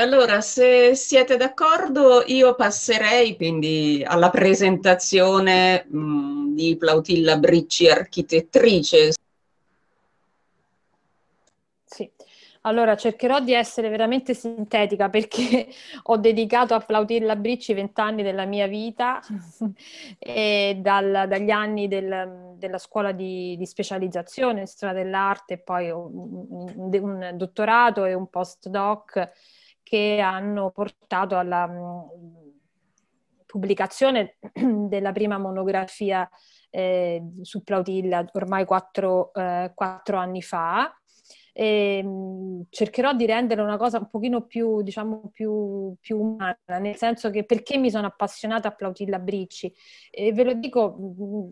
allora, se siete d'accordo, io passerei quindi alla presentazione mh, mm, di Plautilla Bricci, architettrice. Sì, allora cercherò di essere veramente sintetica perché ho dedicato a Plautilla Bricci vent'anni della mia vita e dal, dagli anni del, della scuola di, di specializzazione, storia dell'arte, poi un, un, un dottorato e un postdoc che hanno portato alla mh, pubblicazione della prima monografia eh, su Plautilla ormai quattro, eh, quattro anni fa e ehm, cercherò di rendere una cosa un pochino più, diciamo, più, più umana, nel senso che perché mi sono appassionata a Plautilla Bricci? E ve lo dico mm,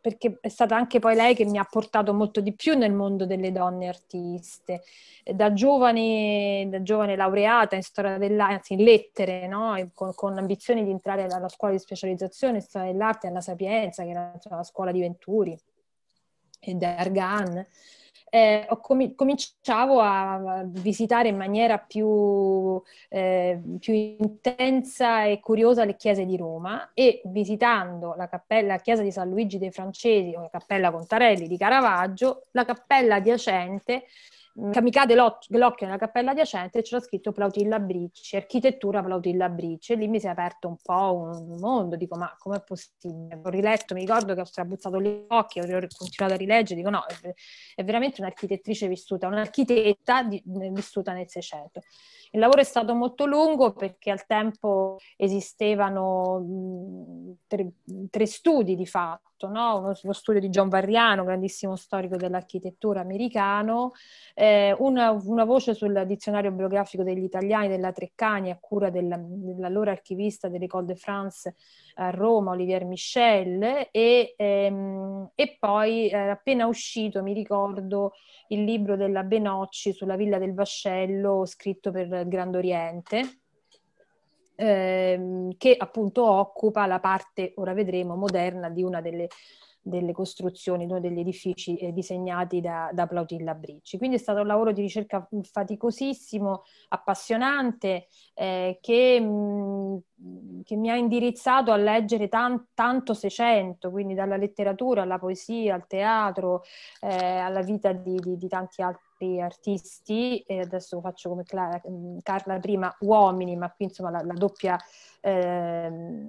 perché è stata anche poi lei che mi ha portato molto di più nel mondo delle donne artiste. Da giovane, da giovane laureata in storia dell'arte, anzi in lettere, no? con, con, ambizioni di entrare alla scuola di specializzazione in storia dell'arte alla Sapienza, che era la scuola di Venturi e da Argan eh, com- cominciavo a visitare in maniera più, eh, più, intensa e curiosa le chiese di Roma e visitando la, cappella, la chiesa di San Luigi dei Francesi o la cappella Contarelli di Caravaggio, la cappella adiacente Mm. Kamikade Glocchio nella cappella adiacente c'era scritto Plautilla Bricci, architettura Plautilla Bricci, e lì mi si è aperto un po' un mondo, dico ma com'è possibile? Ho riletto, mi ricordo che ho strabuzzato gli occhi, ho continuato a rileggere, dico no, è veramente un'architettrice vissuta, un'architetta di, vissuta nel Seicento. Il lavoro è stato molto lungo perché al tempo esistevano mm, tre, tre studi di fatto, tutto, no? uno, lo studio di John Varriano, grandissimo storico dell'architettura americano, eh, una, una, voce sul dizionario biografico degli italiani della Treccani a cura della, dell'allora archivista dell'École de France a Roma, Olivier Michel, e, ehm, e poi eh, appena uscito, mi ricordo, il libro della Benocci sulla Villa del Vascello, scritto per il Grand Oriente ehm, che appunto occupa la parte, ora vedremo, moderna di una delle, delle costruzioni, di uno degli edifici eh, disegnati da, da Plautilla Bricci. Quindi è stato un lavoro di ricerca faticosissimo, appassionante, eh, che, mh, che, mi ha indirizzato a leggere tan- tanto Seicento, quindi dalla letteratura alla poesia, al teatro, eh, alla vita di, di, di tanti altri altri artisti, adesso faccio come Clara, Carla prima, uomini, ma qui insomma la, la doppia eh,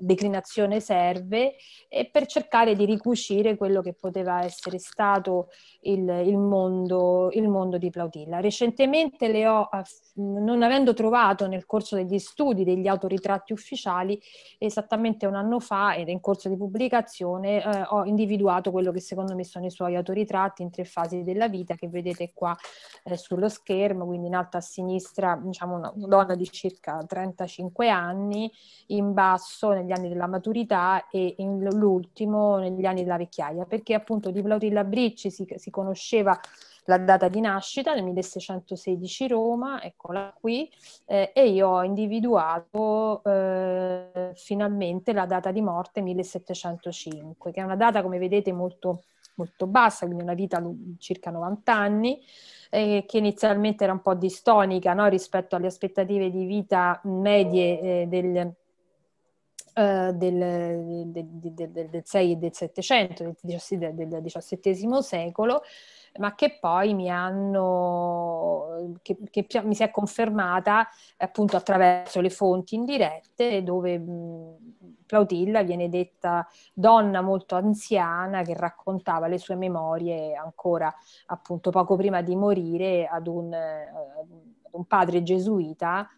declinazione serve e per cercare di ricucire quello che poteva essere stato il, il, mondo, il mondo, di Plautilla. Recentemente le ho, non avendo trovato nel corso degli studi degli autoritratti ufficiali, esattamente un anno fa ed in corso di pubblicazione, eh, ho individuato quello che secondo me sono i suoi autoritratti in tre fasi della vita che vedete qua eh, sullo schermo, quindi in alto a sinistra diciamo una donna di circa 35 anni anni in basso negli anni della maturità e in, l'ultimo negli anni della vecchiaia, perché appunto di Plautilla Bricci si, si conosceva la data di nascita nel 1616 Roma, eccola qui, eh, e io ho individuato eh, finalmente la data di morte 1705, che è una data come vedete molto, molto bassa, quindi una vita di circa 90 anni, eh, che inizialmente era un po' distonica no? rispetto alle aspettative di vita medie eh, del, eh, del, del, del, del 6 e del 700, del, del XVII secolo, ma che poi mi hanno, che, che mi si è confermata appunto attraverso le fonti indirette dove Plautilla viene detta donna molto anziana che raccontava le sue memorie ancora appunto poco prima di morire ad un, eh, ad un padre gesuita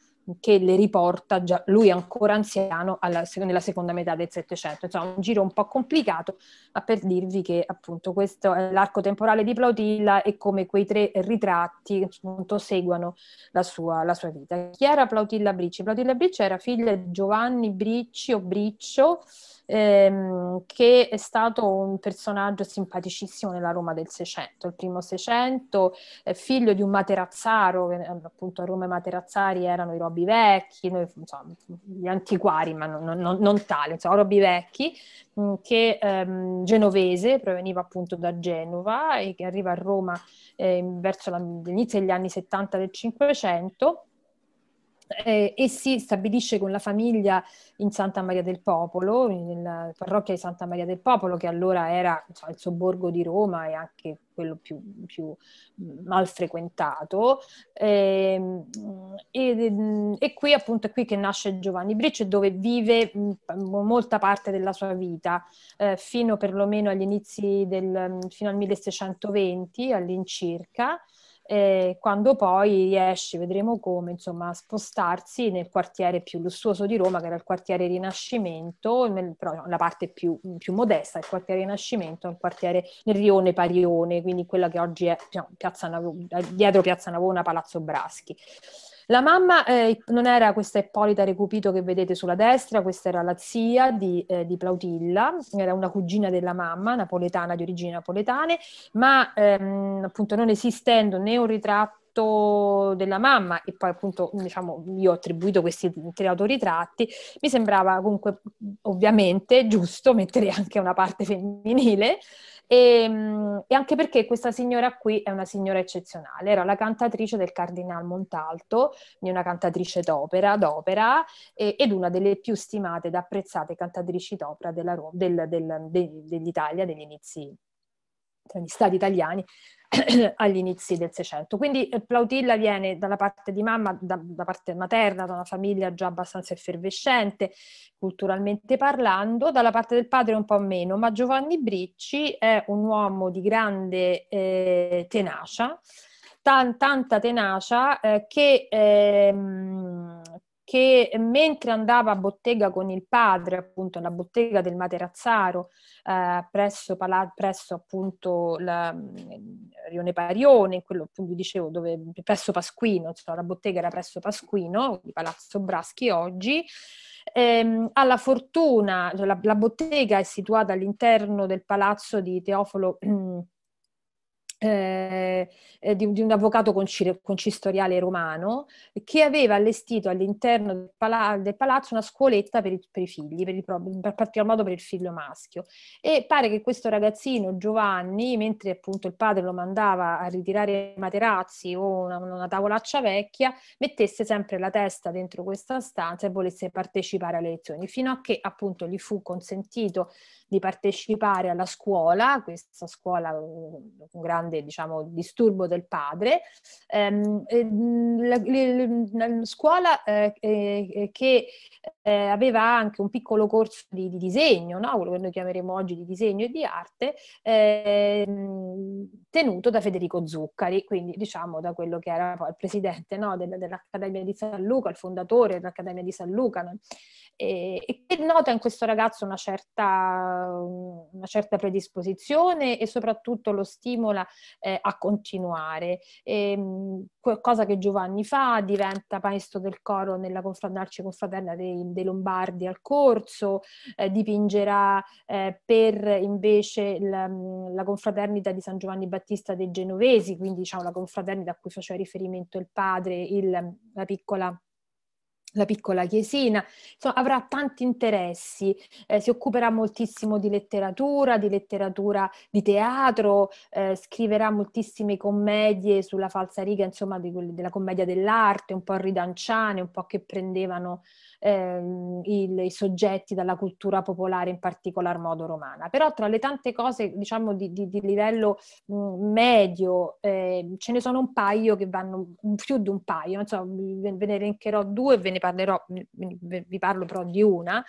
che le riporta già lui ancora anziano alla, nella seconda metà del Settecento. Insomma, un giro un po' complicato, ma per dirvi che appunto questo è l'arco temporale di Plautilla e come quei tre ritratti appunto seguono la sua, la sua vita. Chi era Plautilla Bricci? Plautilla Bricci era figlia di Giovanni Bricci o Briccio, ehm, che è stato un personaggio simpaticissimo nella Roma del Seicento, il primo Seicento, eh, figlio di un materazzaro, eh, appunto a Roma i materazzari erano i robi vecchi, noi, insomma, gli antiquari, ma non, non, non tali, insomma, robi vecchi, mm, che ehm, genovese, proveniva appunto da Genova e che arriva a Roma eh, verso l'inizio degli anni 70 del Cinquecento eh, e si stabilisce con la famiglia in Santa Maria del Popolo, nella parrocchia di Santa Maria del Popolo, che allora era so, il sobborgo di Roma e anche quello più, più mal frequentato. Ehm, e, e, ehm, e, qui appunto è qui che nasce Giovanni Briccio, dove vive molta parte della sua vita, eh, fino perlomeno agli inizi del, fino al 1620 all'incirca eh, quando poi riesce, vedremo come, insomma, a spostarsi nel quartiere più lussuoso di Roma, che era il quartiere Rinascimento, nel, però la parte più, più, modesta, il quartiere Rinascimento, è quartiere nel rione Parione, quindi quella che oggi è diciamo, Piazza Navona, dietro Piazza Navona, Palazzo Braschi. La mamma eh, non era questa Ippolita Recupito che vedete sulla destra, questa era la zia di, eh, di Plautilla, era una cugina della mamma, napoletana, di origini napoletane, ma ehm, appunto non esistendo né un ritratto della mamma e poi appunto diciamo io ho attribuito questi tre autoritratti mi sembrava comunque ovviamente giusto mettere anche una parte femminile e, ehm, e, anche perché questa signora qui è una signora eccezionale, era la cantatrice del Cardinal Montalto, una cantatrice d'opera, d'opera e, ed una delle più stimate ed apprezzate cantatrici d'opera della, del, del, de, dell'Italia degli inizi tra cioè gli stati italiani agli inizi del Seicento. Quindi eh, Plautilla viene dalla parte di mamma, da, da, parte materna, da una famiglia già abbastanza effervescente, culturalmente parlando, dalla parte del padre un po' meno, ma Giovanni Bricci è un uomo di grande eh, tenacia, tan, tanta tenacia eh, che, eh, che mentre andava a bottega con il padre, appunto alla bottega del Materazzaro, eh, presso, pala- presso appunto la, mm, Rione Parione, quello appunto dicevo dove, presso Pasquino, cioè la bottega era presso Pasquino, di Palazzo Braschi oggi, ehm, alla fortuna, cioè la, la, bottega è situata all'interno del palazzo di Teofilo Eh, eh, di, di, un avvocato concistoriale romano che aveva allestito all'interno del, pala- del palazzo una scuoletta per i, per i figli, per il pro- in particolar modo per il figlio maschio. E pare che questo ragazzino Giovanni, mentre appunto il padre lo mandava a ritirare i materazzi o una, una tavolaccia vecchia, mettesse sempre la testa dentro questa stanza e volesse partecipare alle lezioni, fino a che appunto gli fu consentito di partecipare alla scuola, questa scuola con grande grande diciamo, disturbo del padre, ehm, la, la, la, scuola eh, eh, eh, che eh, aveva anche un piccolo corso di, di disegno, no? quello che noi chiameremo oggi di disegno e di arte, ehm, tenuto da Federico Zuccari, quindi diciamo da quello che era poi il presidente no? dell'Accademia di San Luca, il fondatore dell'Accademia di San Luca. No? e, che nota in questo ragazzo una certa, una certa predisposizione e soprattutto lo stimola eh, a continuare. E, ehm, cosa che Giovanni fa, diventa maestro del coro nella confrontarci con fraterna dei, dei, Lombardi al corso, eh, dipingerà eh, per invece la, la, confraternita di San Giovanni Battista dei Genovesi, quindi diciamo la confraternita a cui faceva riferimento il padre, il, la piccola la piccola chiesina, insomma, avrà tanti interessi, eh, si occuperà moltissimo di letteratura, di letteratura di teatro, eh, scriverà moltissime commedie sulla falsariga, insomma, di, della commedia dell'arte, un po' ridanciane, un po' che prendevano ehm, il, i soggetti dalla cultura popolare, in particolar modo romana. Però tra le tante cose, diciamo, di, di, di livello mh, medio, eh, ce ne sono un paio che vanno, più di un paio, non so, ve, ve ne elencherò due, e ve ne parlerò, vi parlo però di una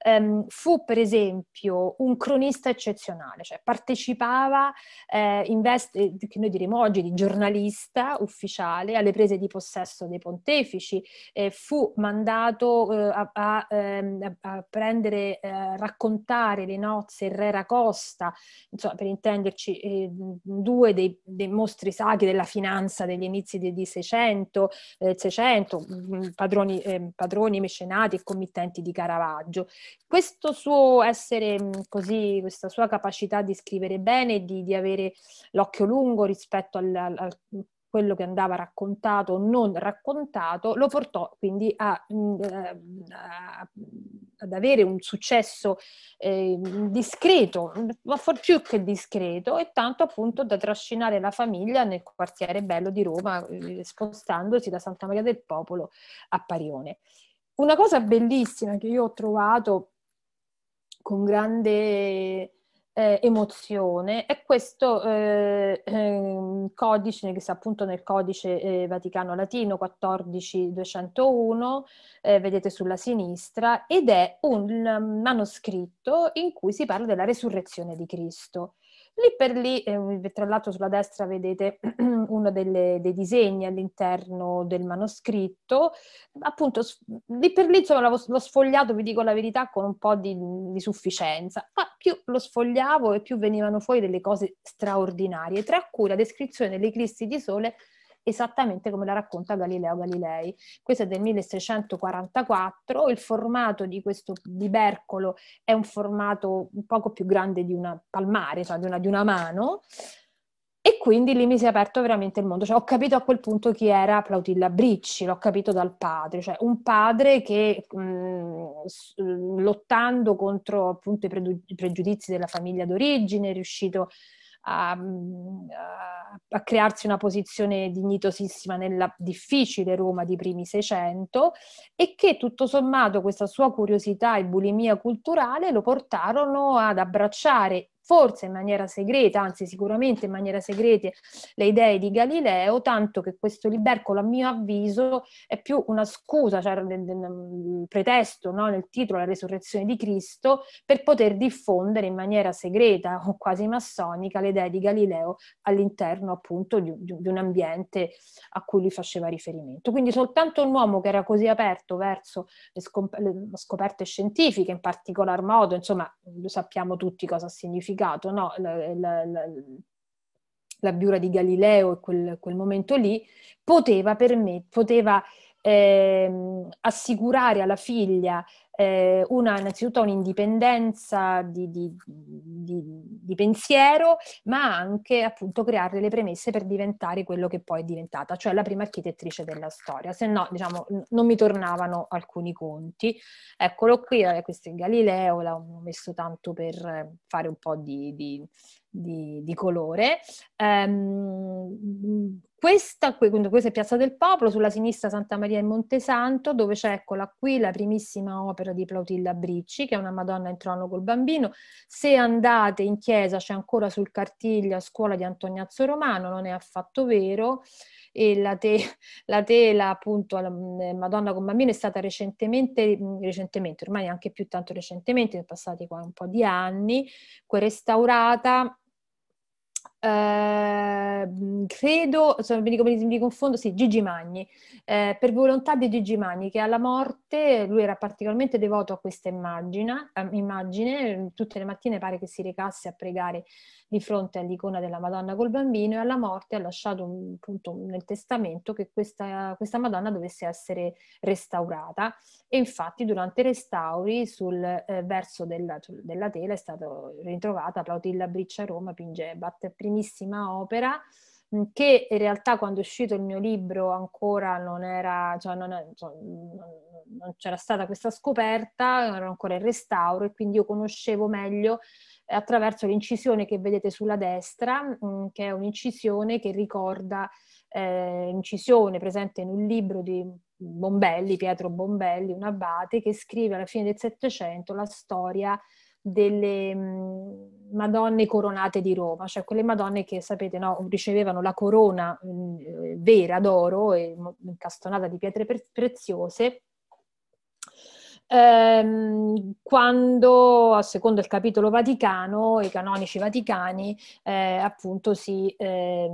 ehm, fu per esempio un cronista eccezionale, cioè partecipava eh, in veste, eh, che noi diremo oggi, di giornalista ufficiale alle prese di possesso dei pontefici, eh, fu mandato eh, a, a, ehm, a, prendere, eh, raccontare le nozze il Rera Costa, insomma per intenderci ehm, due dei, dei, mostri sacri della finanza degli inizi di, di 600, 600 eh, mm, padroni, ehm, padroni mecenati e committenti di Caravaggio. Questo suo essere mm, così, questa sua capacità di scrivere bene, di, di avere l'occhio lungo rispetto al, al, al quello che andava raccontato o non raccontato, lo portò quindi a, a, mm, eh, ad avere un successo eh, discreto, ma for più che discreto, e tanto appunto da trascinare la famiglia nel quartiere bello di Roma, eh, spostandosi da Santa Maria del Popolo a Parione. Una cosa bellissima che io ho trovato con grande eh, emozione è questo eh, ehm, codice che sta appunto nel codice eh, Vaticano Latino 14201, eh, vedete sulla sinistra, ed è un, un manoscritto in cui si parla della resurrezione di Cristo. Lì per lì, eh, tra l'altro sulla destra vedete uno delle, dei disegni all'interno del manoscritto, appunto lì per lì insomma l'ho, sfogliato, vi dico la verità, con un po' di, di sufficienza, ma ah, più lo sfogliavo e più venivano fuori delle cose straordinarie, tra cui la descrizione dell'eclissi di sole esattamente come la racconta Galileo Galilei. Questo è del 1644, il formato di questo libercolo è un formato un poco più grande di una palmare, cioè di una, di una mano, e quindi lì mi si è aperto veramente il mondo. Cioè, ho capito a quel punto chi era Plautilla Bricci, l'ho capito dal padre, cioè un padre che mh, lottando contro appunto i, pregiudizi della famiglia d'origine è riuscito Mm, a, a, crearsi una posizione dignitosissima nella difficile Roma di primi Seicento e che tutto sommato questa sua curiosità e bulimia culturale lo portarono ad abbracciare forse in maniera segreta, anzi sicuramente in maniera segreta, le idee di Galileo, tanto che questo libercolo a mio avviso è più una scusa, cioè il pretesto no, nel titolo La resurrezione di Cristo, per poter diffondere in maniera segreta o quasi massonica le idee di Galileo all'interno appunto di, di, di un ambiente a cui lui faceva riferimento. Quindi soltanto un uomo che era così aperto verso le, scop- le scoperte scientifiche, in particolar modo, insomma, lo sappiamo tutti cosa significa spiegato, no, la, la, la, la biura di Galileo e quel, quel, momento lì, poteva, permet- poteva ehm, assicurare alla figlia eh, una innanzitutto un'indipendenza di, di, di, di, pensiero, ma anche appunto creare le premesse per diventare quello che poi è diventata, cioè la prima architettrice della storia, se no diciamo non mi tornavano alcuni conti. Eccolo qui, eh, questo è Galileo, l'ho messo tanto per fare un po' di, di, di, colore. Um, questa, questa, è Piazza del Popolo, sulla sinistra Santa Maria in Montesanto, dove c'è, eccola qui, la primissima opera opera di Plautilla Bricci, che è una Madonna in trono col bambino. Se andate in chiesa c'è ancora sul cartiglio a scuola di Antoniazzo Romano, non è affatto vero. E la, te, la tela, appunto, la mm, Madonna con bambino è stata recentemente, mm, recentemente, ormai anche più tanto recentemente, sono passati qua un po' di anni, restaurata Ehm, credo, sono, mi, dico, mi, mi, confondo, sì, Gigi Magni, eh, per volontà di Gigi Magni che alla morte, lui era particolarmente devoto a questa immagine, eh, immagine, tutte le mattine pare che si recasse a pregare di fronte all'icona della Madonna col bambino e alla morte ha lasciato un, appunto nel testamento che questa, questa Madonna dovesse essere restaurata e infatti durante i restauri sul eh, verso della, della, tela è stata ritrovata Plautilla Briccia Roma, Pinge, Batte Pinge primissima opera mm, che in realtà quando è uscito il mio libro ancora non era, cioè non, è, cioè non c'era stata questa scoperta, era ancora in restauro e quindi io conoscevo meglio eh, attraverso l'incisione che vedete sulla destra, mm, che è un'incisione che ricorda eh, presente in un libro di Bombelli, Pietro Bombelli, un abate, che scrive alla fine del Settecento la storia delle mm, Madonne coronate di Roma, cioè quelle Madonne che sapete no, ricevevano la corona mh, mm, eh, vera d'oro e incastonata di pietre pre- preziose ehm, quando, secondo il capitolo Vaticano, i canonici vaticani, eh, appunto si, eh,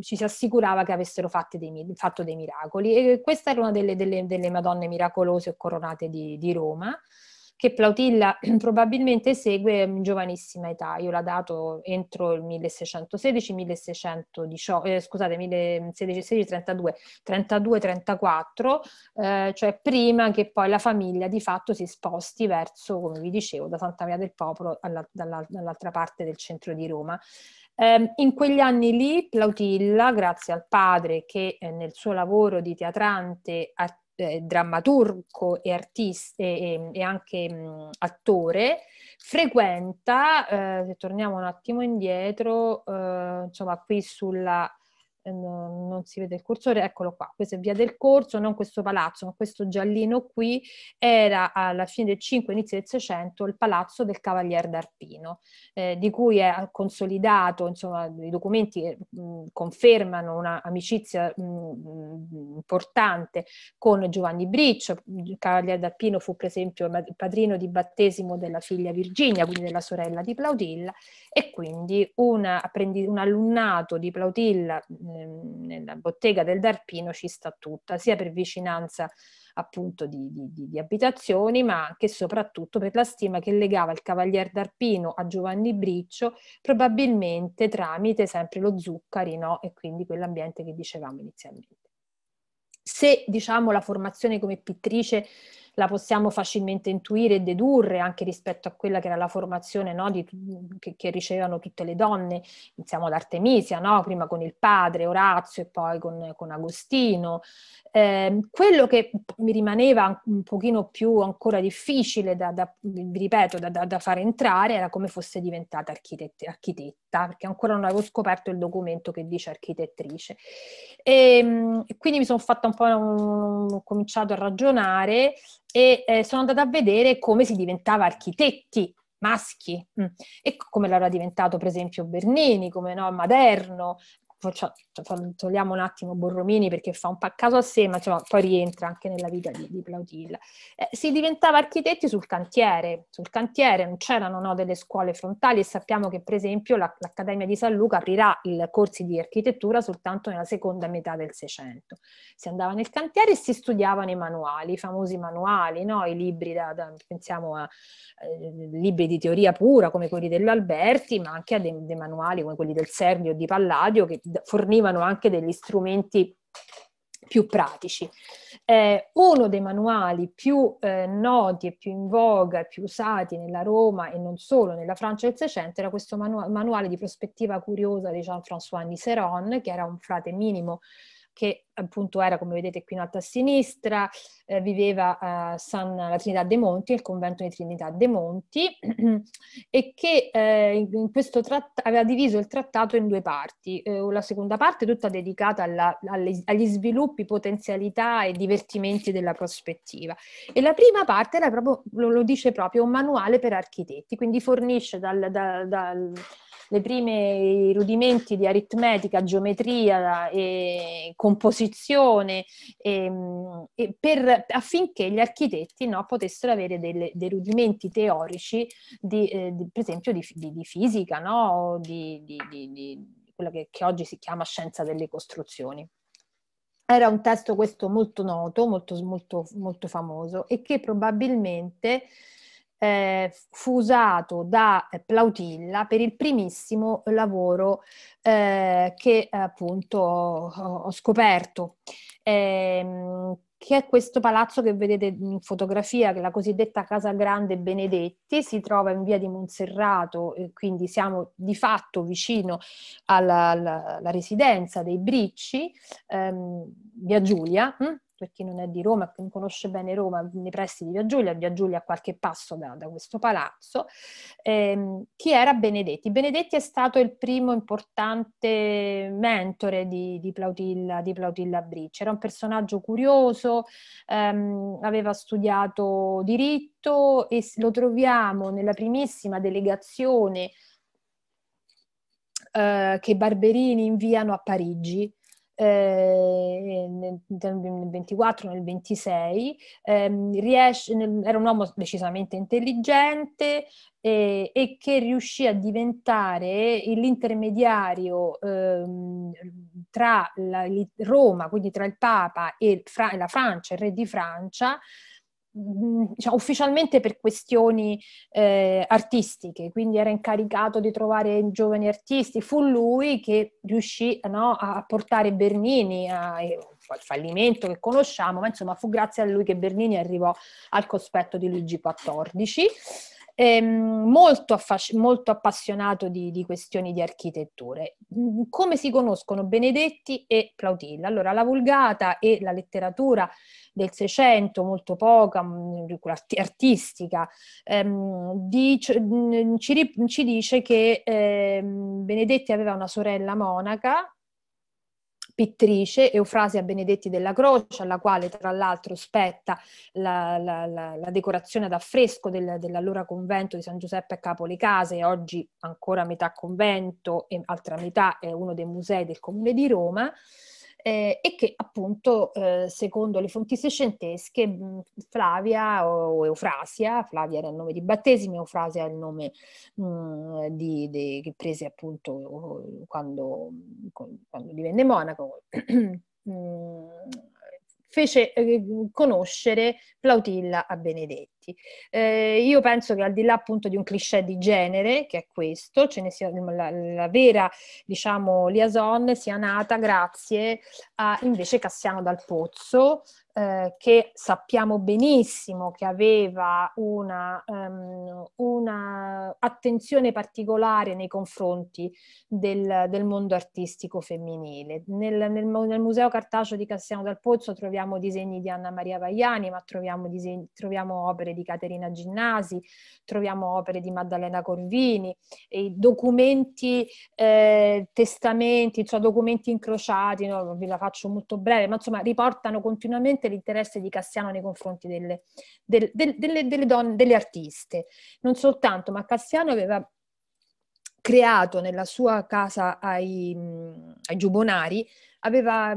ci si assicurava che avessero fatto dei, fatto dei miracoli. E questa era una delle, delle, delle Madonne miracolose o coronate di, di Roma che Plautilla probabilmente segue in giovanissima età. Io l'ho dato entro il 1616, 1618, eh, scusate, 1632, 32, 34, eh, cioè prima che poi la famiglia di fatto si sposti verso, come vi dicevo, da Santa Maria del Popolo alla, dalla, dall'altra parte del centro di Roma. Eh, in quegli anni lì Plautilla, grazie al padre che eh, nel suo lavoro di teatrante artistico, eh, drammaturgo e, artista, e, e anche mh, attore, frequenta, eh, se torniamo un attimo indietro, eh, insomma qui sulla non si vede il cursore, eccolo qua, questa è via del corso, non questo palazzo, ma questo giallino qui, era alla fine del 5, inizio del 600 il palazzo del Cavalier d'Arpino, eh, di cui è consolidato, insomma, i documenti eh, mh, confermano un'amicizia importante con Giovanni Briccio, il Cavalier d'Arpino fu per esempio il padrino di battesimo della figlia Virginia, quindi della sorella di Plautilla, e quindi una, un allunnato di Plautilla mh, nella bottega del Darpino ci sta tutta, sia per vicinanza appunto di, di, di, abitazioni, ma anche e soprattutto per la stima che legava il cavalier d'Arpino a Giovanni Briccio, probabilmente tramite sempre lo Zuccari no? e quindi quell'ambiente che dicevamo inizialmente. Se diciamo la formazione come pittrice la possiamo facilmente intuire e dedurre anche rispetto a quella che era la formazione no, di, che, che, ricevevano tutte le donne, iniziamo ad Artemisia, no? prima con il padre Orazio e poi con, con Agostino. Eh, quello che mi rimaneva un pochino più ancora difficile da, da, ripeto, da, da fare entrare era come fosse diventata architetta architetta, perché ancora non avevo scoperto il documento che dice architettrice. Ehm, e, quindi mi sono fatta un po', ho cominciato a ragionare e eh, sono andata a vedere come si diventava architetti maschi, mm, e come l'era diventato per esempio Bernini, come no, Maderno, cioè, togliamo un attimo Borromini perché fa un paccaso a sé, ma insomma, poi rientra anche nella vita di, di Plautilla. Eh, si diventava architetti sul cantiere, sul cantiere non c'erano no, delle scuole frontali e sappiamo che per esempio la, l'Accademia di San Luca aprirà i corsi di architettura soltanto nella seconda metà del Seicento. Si andava nel cantiere e si studiavano i manuali, i famosi manuali, no? i libri, da, da, pensiamo a eh, libri di teoria pura come quelli dell'Alberti, ma anche a dei, dei manuali come quelli del Servio e di Palladio che fornivano anche degli strumenti più pratici. Eh, uno dei manuali più eh, noti e più in voga e più usati nella Roma e non solo, nella Francia del Seicento, era questo manu- manuale di prospettiva curiosa di Jean-François Niceron, che era un frate minimo che appunto era, come vedete qui in alto a sinistra, eh, viveva a San, la Trinità dei Monti, il convento di Trinità dei Monti, e che eh, tratt- aveva diviso il trattato in due parti. Eh, la seconda parte tutta dedicata alla, alle, agli sviluppi, potenzialità e divertimenti della prospettiva. E la prima parte era proprio, lo, lo dice proprio, un manuale per architetti, quindi fornisce dal, dal, dal le prime rudimenti di aritmetica, geometria e composizione e, ehm, e per, affinché gli architetti no, potessero avere delle, dei rudimenti teorici, di, eh, di, per esempio di, di fisica, no? di, quella che, che oggi si chiama scienza delle costruzioni. Era un testo questo molto noto, molto, molto, molto famoso e che probabilmente eh, fu usato da Plautilla per il primissimo lavoro eh, che appunto ho, ho scoperto, eh, che è questo palazzo che vedete in fotografia, che è la cosiddetta Casa Grande Benedetti, si trova in via di Monserrato, quindi siamo di fatto vicino alla, alla, alla residenza dei Bricci, ehm, via Giulia. Hm? per chi non è di Roma, non conosce bene Roma, nei pressi di Via Giulia, Via Giulia a qualche passo da, da questo palazzo, ehm, chi era Benedetti. Benedetti è stato il primo importante mentore di, di, Plautilla, di Plautilla Brice, era un personaggio curioso, ehm, aveva studiato diritto e lo troviamo nella primissima delegazione eh, che Barberini inviano a Parigi eh, nel, nel 24, nel 26, ehm, riesce, nel, era un uomo decisamente intelligente eh, e che riuscì a diventare l'intermediario ehm, tra la, Roma, quindi tra il Papa e Fra- la Francia, il re di Francia, Mm, diciamo, ufficialmente per questioni eh, artistiche, quindi era incaricato di trovare giovani artisti. Fu lui che riuscì no, a portare Bernini eh, al fallimento che conosciamo, ma insomma fu grazie a lui che Bernini arrivò al cospetto di Luigi XIV ehm, molto, affasc- molto, appassionato di, di, questioni di architetture. Mhmm, come si conoscono Benedetti e Plautilla? Allora, la Vulgata e la letteratura del Seicento, molto poca, mhmm, artistica, ehm, di, mhmm, ci, ci, dice che ehm, Benedetti aveva una sorella monaca, pittrice Eufrasia Benedetti della Croce, alla quale tra l'altro spetta la, la, la, la decorazione ad affresco del, dell'allora convento di San Giuseppe a Capole Case, oggi ancora metà convento e altra metà è uno dei musei del comune di Roma eh, e che appunto eh, secondo le fonti seicentesche mm, Flavia o, o, Eufrasia, Flavia era il nome di battesimo, Eufrasia è il nome mh, mm, di, di, che prese appunto quando, quando divenne monaco. Mm, fece eh, conoscere Plautilla a Benedetti. Eh, io penso che al di là appunto di un cliché di genere, che è questo, sia, la, la, vera diciamo, liaison sia nata grazie a invece Cassiano dal Pozzo, eh, che sappiamo benissimo che aveva una, um, una attenzione particolare nei confronti del, del mondo artistico femminile. Nel, nel, nel, Museo Cartaceo di Cassiano del Pozzo troviamo disegni di Anna Maria Vagliani, ma troviamo, disegni, troviamo opere di Caterina Ginnasi, troviamo opere di Maddalena Corvini, documenti, eh, testamenti, cioè documenti incrociati, no? ve la faccio molto breve, ma insomma riportano continuamente evidente l'interesse di Cassiano nei confronti delle, del, del, delle, delle donne, delle artiste. Non soltanto, ma Cassiano aveva creato nella sua casa ai, ai Giubonari, aveva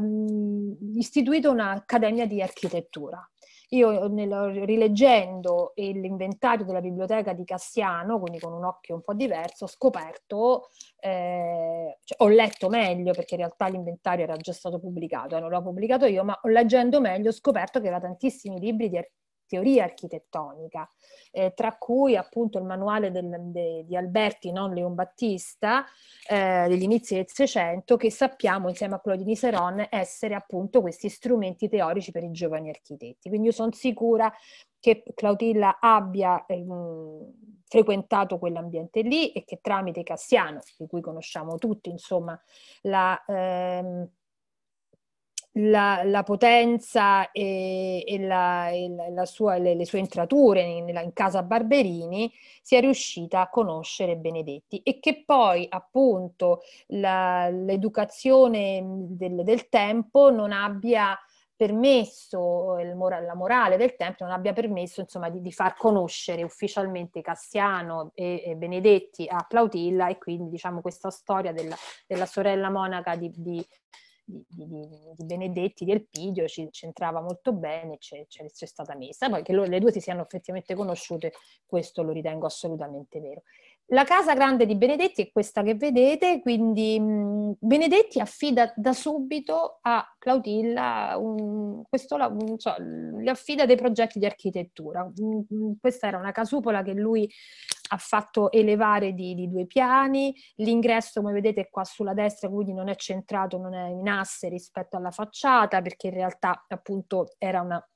istituito un'accademia di architettura io eh, nel, rileggendo l'inventario della biblioteca di Cassiano, quindi con un occhio un po' diverso, ho scoperto, eh, cioè, ho letto meglio perché in realtà l'inventario era già stato pubblicato, eh, non l'ho pubblicato io, ma leggendo meglio ho scoperto che aveva tantissimi libri di, teoria architettonica, eh, tra cui appunto il manuale del, de, di Alberti, non Leon Battista, eh, degli inizi del Seicento, che sappiamo insieme a quello di Niseron essere appunto questi strumenti teorici per i giovani architetti. Quindi io sono sicura che Clautilla abbia eh, frequentato quell'ambiente lì e che tramite Cassiano, di cui conosciamo tutti, insomma, la... Ehm, la, la potenza e, e, la, e la sua, le, le, sue entrature in, in, casa Barberini, sia riuscita a conoscere Benedetti e che poi appunto l'educazione mm, del, del tempo non abbia permesso, eh, mora- la morale del tempo non abbia permesso insomma, di, di, far conoscere ufficialmente Cassiano e, e, Benedetti a Plautilla e quindi diciamo questa storia della, della sorella monaca di, di, di, di, di Benedetti, di Elpidio, ci c'entrava molto bene, c'è, c'è, c'è stata messa. Poi che lo, le due si siano effettivamente conosciute, questo lo ritengo assolutamente vero. La casa grande di Benedetti è questa che vedete, quindi mh, Benedetti affida da subito a Clautilla un, questo, un, so, le affida dei progetti di architettura. Mh, mh, questa era una casupola che lui ha fatto elevare di, di, due piani, l'ingresso come vedete è qua sulla destra quindi non è centrato, non è in asse rispetto alla facciata perché in realtà appunto era una,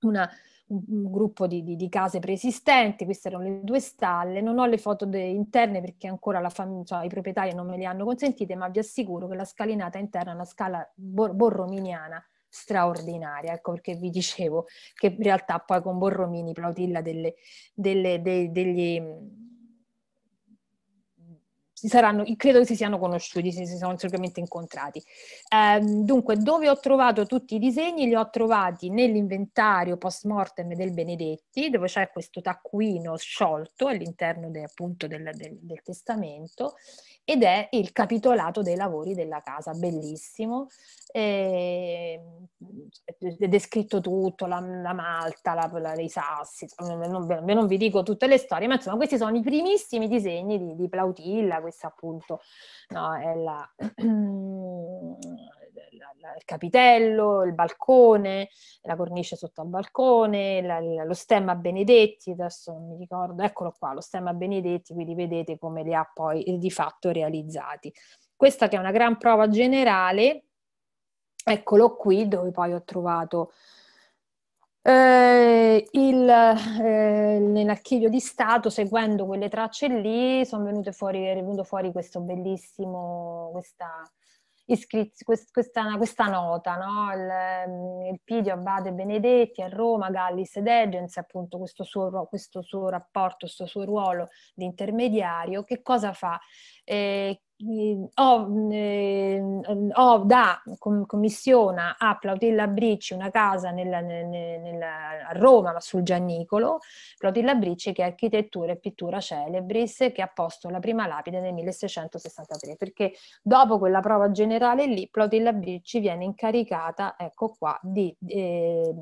una un gruppo di, di, di, case preesistenti, queste erano le due stalle, non ho le foto de- interne perché ancora fam- cioè, i proprietari non me le hanno consentite, ma vi assicuro che la scalinata interna è una scala bor- borrominiana, straordinaria, ecco perché vi dicevo che in realtà poi con Borromini Plautilla delle, delle, dei, degli si saranno, credo che si siano conosciuti, si, si sono sicuramente incontrati. Eh, dunque, dove ho trovato tutti i disegni? Li ho trovati nell'inventario post mortem del Benedetti, dove c'è questo taccuino sciolto all'interno de, appunto del, del, del testamento, ed è il capitolato dei lavori della casa, bellissimo. E, ehm, è descritto tutto, la, la malta, la, la, i sassi, non, non, vi dico tutte le storie, ma insomma questi sono i primissimi disegni di, di Plautilla, questa appunto no, è la, il capitello, il balcone, la cornice sotto al balcone, la, la, lo stemma Benedetti, adesso non mi ricordo, eccolo qua, lo stemma Benedetti, quindi vedete come li ha poi di fatto realizzati. Questa che è una gran prova generale, eccolo qui dove poi ho trovato eh, il, eh, nell'archivio di Stato, seguendo quelle tracce lì, sono venute fuori, è venuto fuori questo bellissimo, questa, iscriz- quest, questa, questa nota, no? il, il mm, Pidio Abate Benedetti a Roma, Gallis ed Egens, appunto questo suo, questo suo rapporto, questo suo ruolo di intermediario, che cosa fa? Eh, ho, eh, o da, com, commissiona a Plautilla Bricci una casa nella, nella, nella, a Roma, ma sul Giannicolo, Plautilla Bricci che è architettura e pittura celebris, che ha posto la prima lapide nel 1663, perché dopo quella prova generale lì, Plautilla Bricci viene incaricata, ecco qua, di... Eh,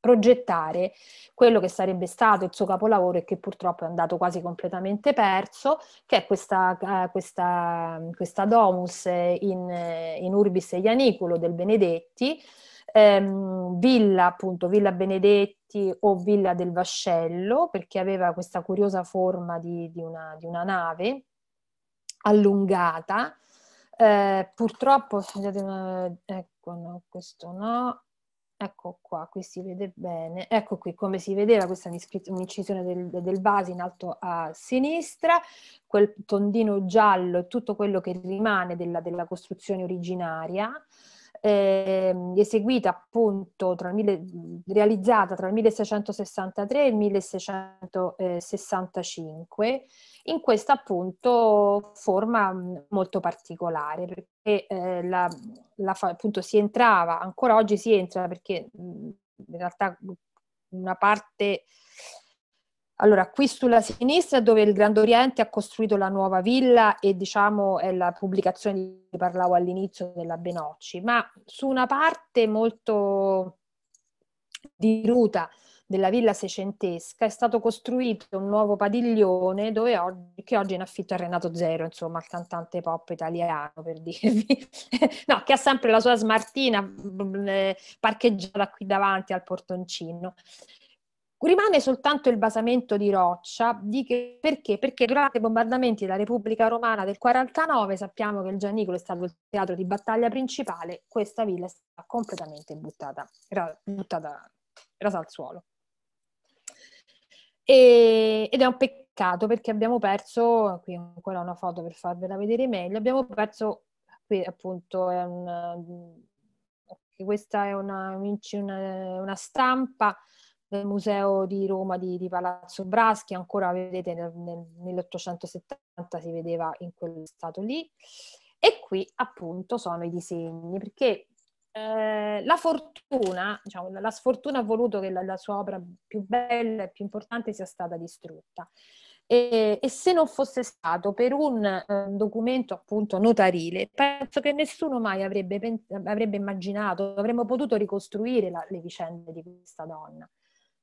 progettare quello che sarebbe stato il suo capolavoro e che purtroppo è andato quasi completamente perso, che è questa, eh, questa, questa domus in, in Urbis e Ianiculo del Benedetti, ehm, villa appunto, Villa Benedetti o Villa del Vascello, perché aveva questa curiosa forma di, di, una, di una nave allungata, eh, purtroppo, ecco, no, questo no, Ecco qua, qui si vede bene. Ecco qui come si vedeva, questa è un'incisione del, del base in alto a sinistra, quel tondino giallo è tutto quello che rimane della, della costruzione originaria eh, eseguita appunto tra mille, realizzata tra il 1663 e il 1665 in questa appunto forma mm, molto particolare perché eh, la, la, appunto si entrava ancora oggi si entra perché mm, in realtà una parte allora, qui sulla sinistra dove il Grande Oriente ha costruito la nuova villa e diciamo è la pubblicazione di cui parlavo all'inizio della Benocci, ma su una parte molto diruta della villa seicentesca è stato costruito un nuovo padiglione dove oggi, che oggi è in affitto a Renato Zero, insomma il cantante pop italiano per dirvi, no, che ha sempre la sua smartina mm, eh, parcheggiata qui davanti al portoncino. Rimane soltanto il basamento di roccia, di che, perché? Perché durante i bombardamenti della Repubblica Romana del 49 sappiamo che il Giannicolo è stato il teatro di battaglia principale, questa villa è stata completamente buttata, era buttata rasa al suolo. E, ed è un peccato perché abbiamo perso, qui ancora una foto per farvela vedere meglio, abbiamo perso, qui appunto è un, questa è una, una, una stampa del Museo di Roma di, di Palazzo Braschi, ancora vedete nel, nel 1870 si vedeva in quel stato lì. E qui appunto sono i disegni, perché eh, la fortuna, diciamo, la sfortuna ha voluto che la, la, sua opera più bella e più importante sia stata distrutta. E, e se non fosse stato per un eh, documento appunto notarile, penso che nessuno mai avrebbe, avrebbe immaginato, avremmo potuto ricostruire la, le vicende di questa donna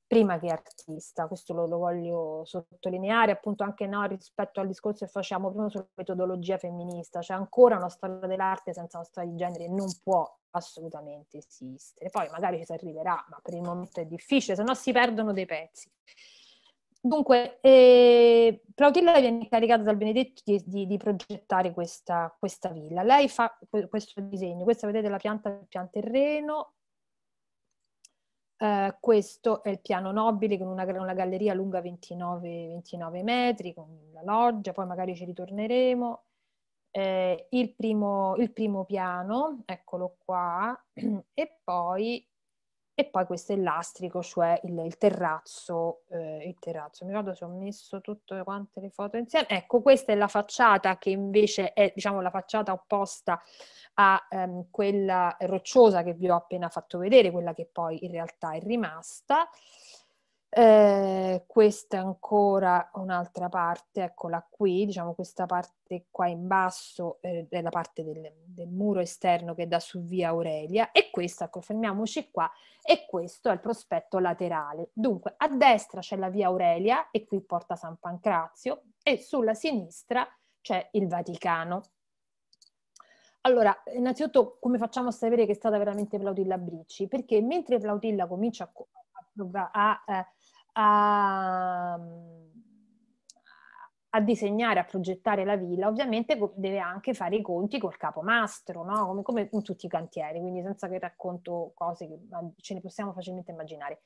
prima che artista, questo lo, lo voglio sottolineare, appunto anche no, rispetto al discorso che facciamo prima sulla metodologia femminista, c'è cioè ancora una storia dell'arte senza una storia di genere, non può assolutamente esistere. Poi magari ci si arriverà, ma per il momento è difficile, se no si perdono dei pezzi. Dunque, eh, Plautilla viene incaricata dal Benedetti di, di, di progettare questa, questa, villa. Lei fa questo disegno, questa vedete la pianta del pianterreno, eh, questo è il piano nobile con una, una galleria lunga 29, 29, metri, con la loggia, poi magari ci ritorneremo. Eh, il, primo, il primo piano, eccolo qua, e poi e poi questo elastico, cioè il, il terrazzo, eh, il terrazzo. Mi ricordo se ho messo tutte quante le foto insieme. Ecco, questa è la facciata che invece è, diciamo, la facciata opposta a ehm, quella rocciosa che vi ho appena fatto vedere, quella che poi in realtà è rimasta. Eh, questa è ancora un'altra parte, eccola qui, diciamo questa parte qua in basso eh, è la parte del, del, muro esterno che dà su via Aurelia e questa, ecco, fermiamoci qua, e questo è il prospetto laterale. Dunque, a destra c'è la via Aurelia e qui porta San Pancrazio e sulla sinistra c'è il Vaticano. Allora, innanzitutto come facciamo a sapere che è stata veramente Plautilla Bricci? Perché mentre Plautilla comincia a a, eh, a, a, mm, a, disegnare, a progettare la villa, ovviamente deve anche fare i conti col capomastro, no? come, come, in tutti i cantieri, quindi senza che racconto cose che ce ne possiamo facilmente immaginare.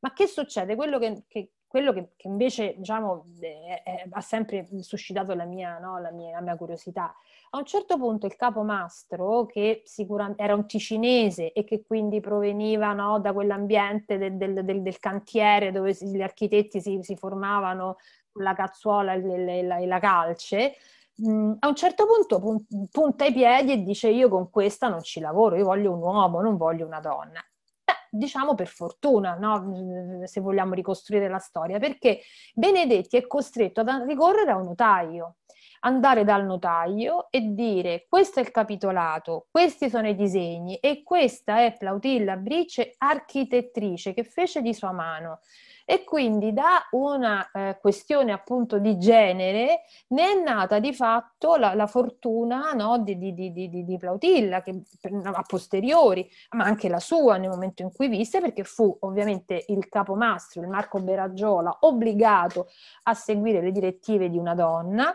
Ma che succede? Quello che, che, quello che, che invece diciamo, è, eh, è, eh, ha sempre suscitato la mia, no? la mia, la mia curiosità a un certo punto il capomastro, che sicuramente era un ticinese e che quindi proveniva no, da quell'ambiente del, del, del, del cantiere dove si, gli architetti si, si formavano con la cazzuola e, le, la, la calce, mh, mm, a un certo punto pun- punta i piedi e dice io con questa non ci lavoro, io voglio un uomo, non voglio una donna eh, diciamo per fortuna, no? Mm, se vogliamo ricostruire la storia, perché Benedetti è costretto a ricorrere a un notaio andare dal notaio e dire questo è il capitolato, questi sono i disegni e questa è Plautilla Brice architettrice che fece di sua mano. E quindi da una eh, questione appunto di genere ne è nata di fatto la, la fortuna no, di, di, di, di, Plautilla, che a posteriori, ma anche la sua nel momento in cui visse, perché fu ovviamente il capomastro, il Marco Beragiola, obbligato a seguire le direttive di una donna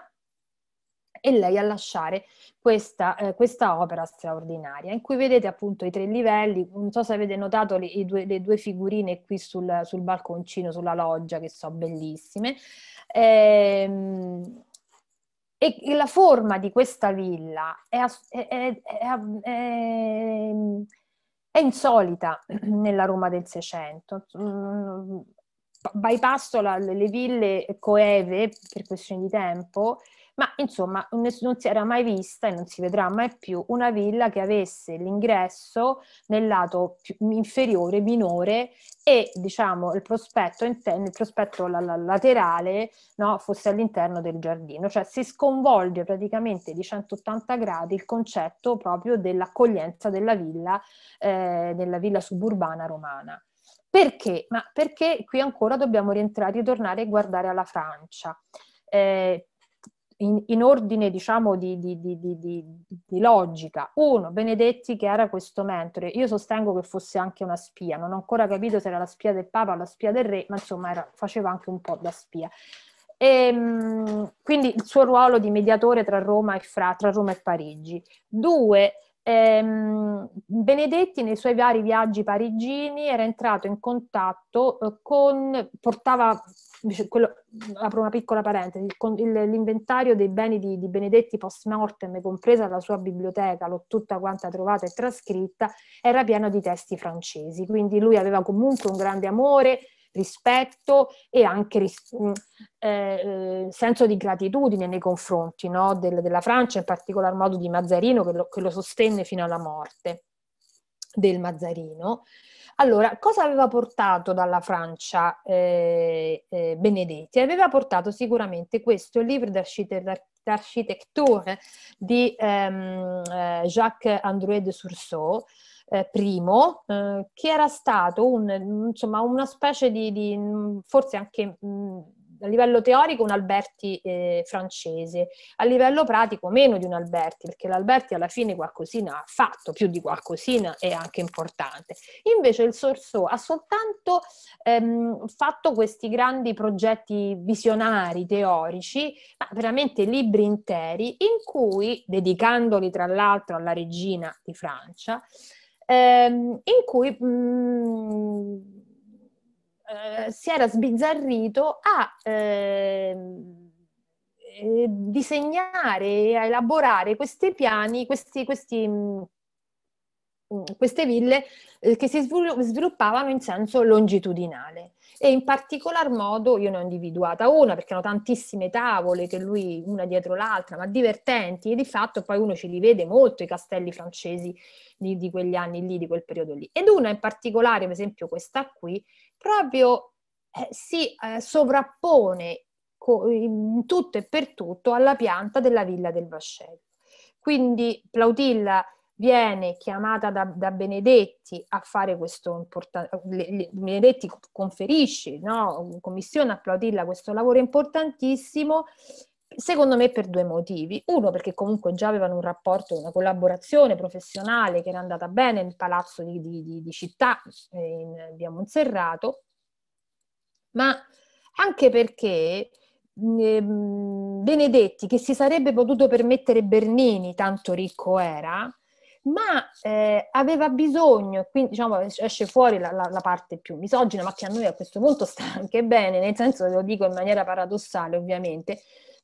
e lei a lasciare questa, eh, questa, opera straordinaria, in cui vedete appunto i tre livelli, non so se avete notato le, due, le due, figurine qui sul, sul, balconcino, sulla loggia, che sono bellissime. Ehm, e la forma di questa villa è, è, è, è insolita nella Roma del Seicento. Mm, Bypasso la, le ville coeve per questioni di tempo ma insomma non si era mai vista e non si vedrà mai più una villa che avesse l'ingresso nel lato inferiore, minore e diciamo il prospetto, interno, il prospetto la, la, laterale no, fosse all'interno del giardino, cioè si sconvolge praticamente di 180 gradi il concetto proprio dell'accoglienza della villa, eh, della villa suburbana romana. Perché? Ma perché qui ancora dobbiamo rientrare, ritornare e guardare alla Francia. Eh, in, in ordine diciamo di, di, di, di, logica. Uno, Benedetti che era questo mentore. Io sostengo che fosse anche una spia, non ho ancora capito se era la spia del Papa o la spia del Re, ma insomma era, faceva anche un po' da spia. E, ehm, quindi il suo ruolo di mediatore tra Roma e, fra, tra Roma e Parigi. Due, ehm, Benedetti nei suoi vari viaggi parigini era entrato in contatto eh, con, portava quello, apro una piccola parentesi, il, il, l'inventario dei beni di, di Benedetti post mortem, compresa la sua biblioteca, l'ho tutta quanta trovata e trascritta, era pieno di testi francesi, quindi lui aveva comunque un grande amore, rispetto e anche ris- mm, eh, eh, senso di gratitudine nei confronti no? Del, della Francia, in particolar modo di Mazzarino che lo, che lo sostenne fino alla morte del Mazzarino. Allora, cosa aveva portato dalla Francia eh, eh, Benedetti? Aveva portato sicuramente questo libro d'architetture di ehm, eh, Jacques-André de Sursault, eh, primo, eh, che era stato un, insomma, una specie di, di forse anche mh, mm, a livello teorico un Alberti eh, francese, a livello pratico meno di un Alberti, perché l'Alberti alla fine qualcosina ha fatto, più di qualcosina è anche importante. Invece il Sorso ha soltanto ehm, fatto questi grandi progetti visionari, teorici, ma veramente libri interi, in cui, dedicandoli tra l'altro alla regina di Francia, ehm, in cui... Mh, mm, eh, si era sbizzarrito a ehm, eh, disegnare e a elaborare questi piani, questi, questi, mm, mm, queste ville eh, che si sviluppavano in senso longitudinale e in particolar modo io ne ho individuata una perché hanno tantissime tavole che lui una dietro l'altra ma divertenti e di fatto poi uno ci rivede molto i castelli francesi di, di quegli anni lì di quel periodo lì ed una in particolare per esempio questa qui proprio eh, si eh, sovrappone co- in tutto e per tutto alla pianta della villa del vascello. Quindi Plautilla viene chiamata da, da, Benedetti a fare questo importante, Benedetti conferisce, no? commissione a Plautilla questo lavoro importantissimo secondo me per due motivi. Uno, perché comunque già avevano un rapporto, una collaborazione professionale che era andata bene nel palazzo di, di, di, di città eh, in via Monserrato, ma anche perché eh, Benedetti, che si sarebbe potuto permettere Bernini, tanto ricco era, ma eh, aveva bisogno, quindi diciamo, esce fuori la, la, la, parte più misogina, ma che a noi a questo punto sta anche bene, nel senso che lo dico in maniera paradossale ovviamente,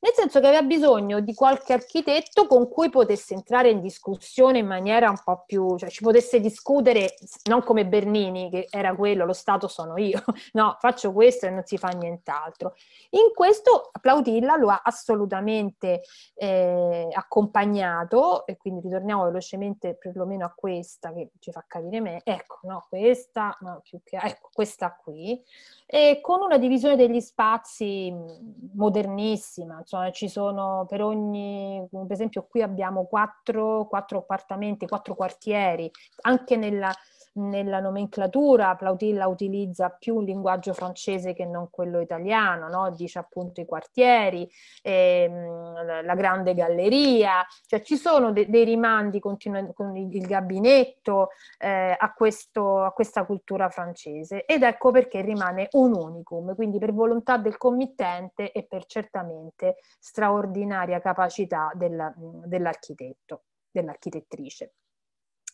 nel senso che aveva bisogno di qualche architetto con cui potesse entrare in discussione in maniera un po' più, cioè ci potesse discutere, non come Bernini, che era quello, lo Stato sono io, no, faccio questo e non si fa nient'altro. In questo Plautilla lo ha assolutamente eh, accompagnato, e quindi ritorniamo velocemente perlomeno a questa che ci fa capire me, ecco, no, questa, no, più che, ecco, questa qui, e con una divisione degli spazi mm, modernissima, insomma, diverso, eh, ci sono per ogni, per esempio qui abbiamo quattro, quattro appartamenti, quattro quartieri, anche nella, nella nomenclatura Plautilla utilizza più un linguaggio francese che non quello italiano, no? dice appunto i quartieri, ehm, la grande galleria, cioè ci sono de- dei rimandi continu- con il gabinetto eh, a, questo, a questa cultura francese ed ecco perché rimane un unicum, quindi per volontà del committente e per certamente straordinaria capacità della, dell'architetto, dell'architettrice